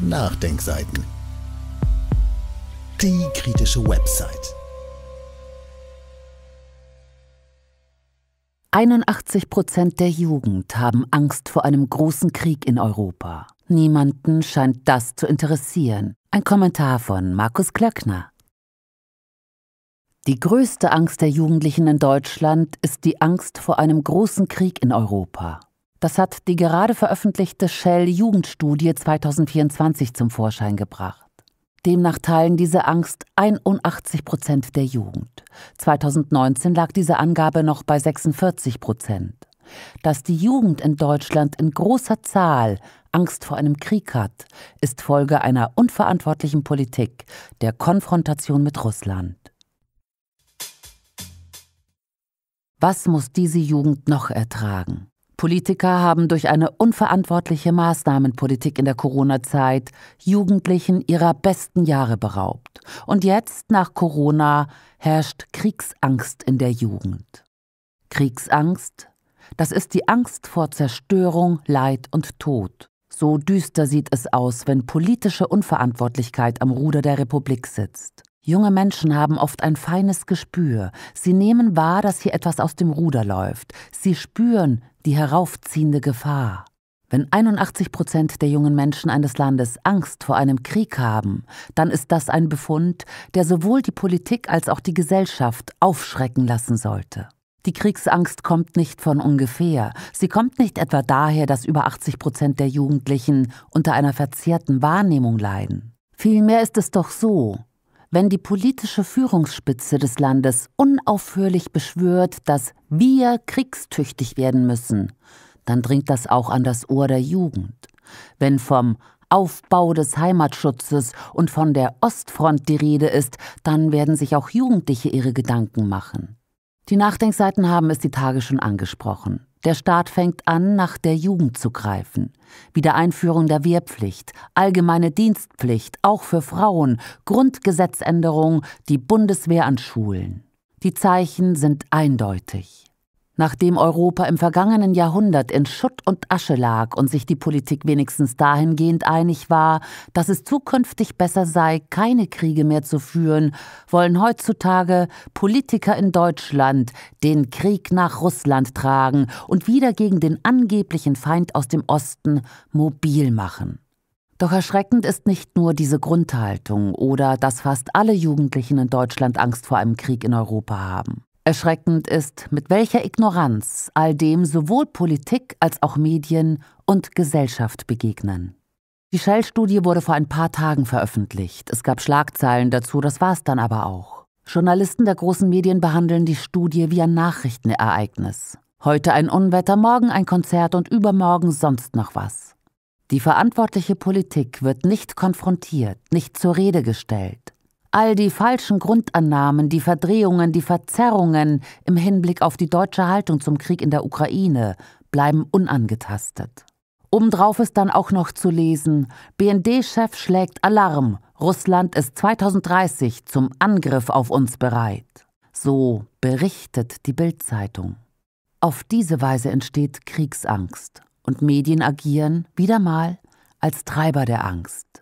Nachdenkseiten. Die kritische Website. 81 Prozent der Jugend haben Angst vor einem großen Krieg in Europa. Niemanden scheint das zu interessieren. Ein Kommentar von Markus Klöckner. Die größte Angst der Jugendlichen in Deutschland ist die Angst vor einem großen Krieg in Europa. Das hat die gerade veröffentlichte Shell Jugendstudie 2024 zum Vorschein gebracht. Demnach teilen diese Angst 81 Prozent der Jugend. 2019 lag diese Angabe noch bei 46 Prozent. Dass die Jugend in Deutschland in großer Zahl Angst vor einem Krieg hat, ist Folge einer unverantwortlichen Politik, der Konfrontation mit Russland. Was muss diese Jugend noch ertragen? Politiker haben durch eine unverantwortliche Maßnahmenpolitik in der Corona-Zeit Jugendlichen ihrer besten Jahre beraubt. Und jetzt, nach Corona, herrscht Kriegsangst in der Jugend. Kriegsangst, das ist die Angst vor Zerstörung, Leid und Tod. So düster sieht es aus, wenn politische Unverantwortlichkeit am Ruder der Republik sitzt. Junge Menschen haben oft ein feines Gespür. Sie nehmen wahr, dass hier etwas aus dem Ruder läuft. Sie spüren die heraufziehende Gefahr. Wenn 81 Prozent der jungen Menschen eines Landes Angst vor einem Krieg haben, dann ist das ein Befund, der sowohl die Politik als auch die Gesellschaft aufschrecken lassen sollte. Die Kriegsangst kommt nicht von ungefähr. Sie kommt nicht etwa daher, dass über 80 Prozent der Jugendlichen unter einer verzerrten Wahrnehmung leiden. Vielmehr ist es doch so, wenn die politische Führungsspitze des Landes unaufhörlich beschwört, dass wir kriegstüchtig werden müssen, dann dringt das auch an das Ohr der Jugend. Wenn vom Aufbau des Heimatschutzes und von der Ostfront die Rede ist, dann werden sich auch Jugendliche ihre Gedanken machen. Die Nachdenkseiten haben es die Tage schon angesprochen. Der Staat fängt an, nach der Jugend zu greifen. Wiedereinführung der Wehrpflicht, allgemeine Dienstpflicht, auch für Frauen, Grundgesetzänderung, die Bundeswehr an Schulen. Die Zeichen sind eindeutig. Nachdem Europa im vergangenen Jahrhundert in Schutt und Asche lag und sich die Politik wenigstens dahingehend einig war, dass es zukünftig besser sei, keine Kriege mehr zu führen, wollen heutzutage Politiker in Deutschland den Krieg nach Russland tragen und wieder gegen den angeblichen Feind aus dem Osten mobil machen. Doch erschreckend ist nicht nur diese Grundhaltung oder dass fast alle Jugendlichen in Deutschland Angst vor einem Krieg in Europa haben. Erschreckend ist, mit welcher Ignoranz all dem sowohl Politik als auch Medien und Gesellschaft begegnen. Die Shell-Studie wurde vor ein paar Tagen veröffentlicht. Es gab Schlagzeilen dazu, das war's dann aber auch. Journalisten der großen Medien behandeln die Studie wie ein Nachrichtenereignis. Heute ein Unwetter, morgen ein Konzert und übermorgen sonst noch was. Die verantwortliche Politik wird nicht konfrontiert, nicht zur Rede gestellt all die falschen Grundannahmen, die Verdrehungen, die Verzerrungen im Hinblick auf die deutsche Haltung zum Krieg in der Ukraine bleiben unangetastet. Obendrauf ist dann auch noch zu lesen, BND-Chef schlägt Alarm, Russland ist 2030 zum Angriff auf uns bereit. So berichtet die Bildzeitung. Auf diese Weise entsteht Kriegsangst und Medien agieren wieder mal als Treiber der Angst.